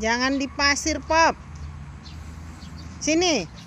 Jangan di pasir, Pop. Sini.